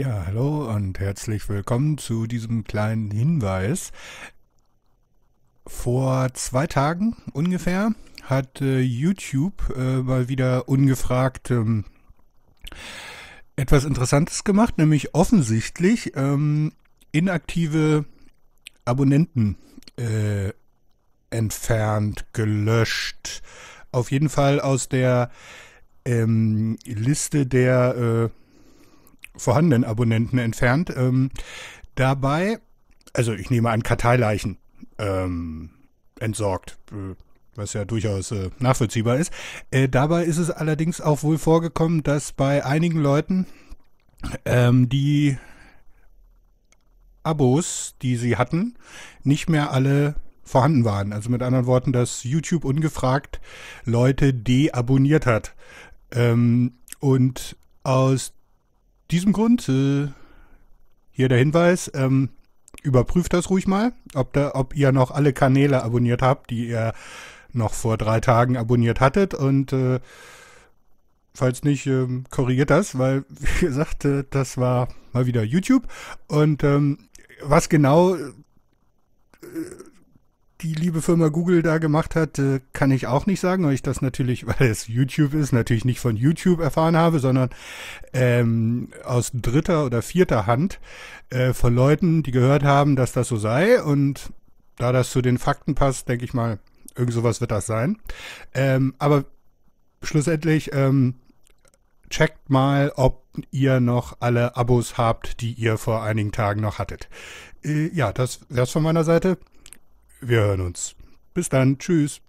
Ja, hallo und herzlich willkommen zu diesem kleinen Hinweis. Vor zwei Tagen ungefähr hat äh, YouTube äh, mal wieder ungefragt ähm, etwas Interessantes gemacht, nämlich offensichtlich ähm, inaktive Abonnenten äh, entfernt, gelöscht. Auf jeden Fall aus der ähm, Liste der äh, vorhandenen Abonnenten entfernt. Ähm, dabei, also ich nehme an, Karteileichen ähm, entsorgt. Äh, was ja durchaus äh, nachvollziehbar ist. Äh, dabei ist es allerdings auch wohl vorgekommen, dass bei einigen Leuten ähm, die Abos, die sie hatten, nicht mehr alle vorhanden waren. Also mit anderen Worten, dass YouTube ungefragt Leute deabonniert hat. Ähm, und aus diesem Grund äh, hier der Hinweis, ähm, überprüft das ruhig mal, ob, da, ob ihr noch alle Kanäle abonniert habt, die ihr noch vor drei Tagen abonniert hattet. Und äh, falls nicht, ähm, korrigiert das, weil, wie gesagt, äh, das war mal wieder YouTube. Und ähm, was genau die liebe Firma Google da gemacht hat, äh, kann ich auch nicht sagen, weil ich das natürlich, weil es YouTube ist, natürlich nicht von YouTube erfahren habe, sondern ähm, aus dritter oder vierter Hand äh, von Leuten, die gehört haben, dass das so sei. Und da das zu den Fakten passt, denke ich mal, irgend sowas wird das sein. Ähm, aber schlussendlich ähm, checkt mal, ob ihr noch alle Abos habt, die ihr vor einigen Tagen noch hattet. Äh, ja, das wär's von meiner Seite. Wir hören uns. Bis dann. Tschüss.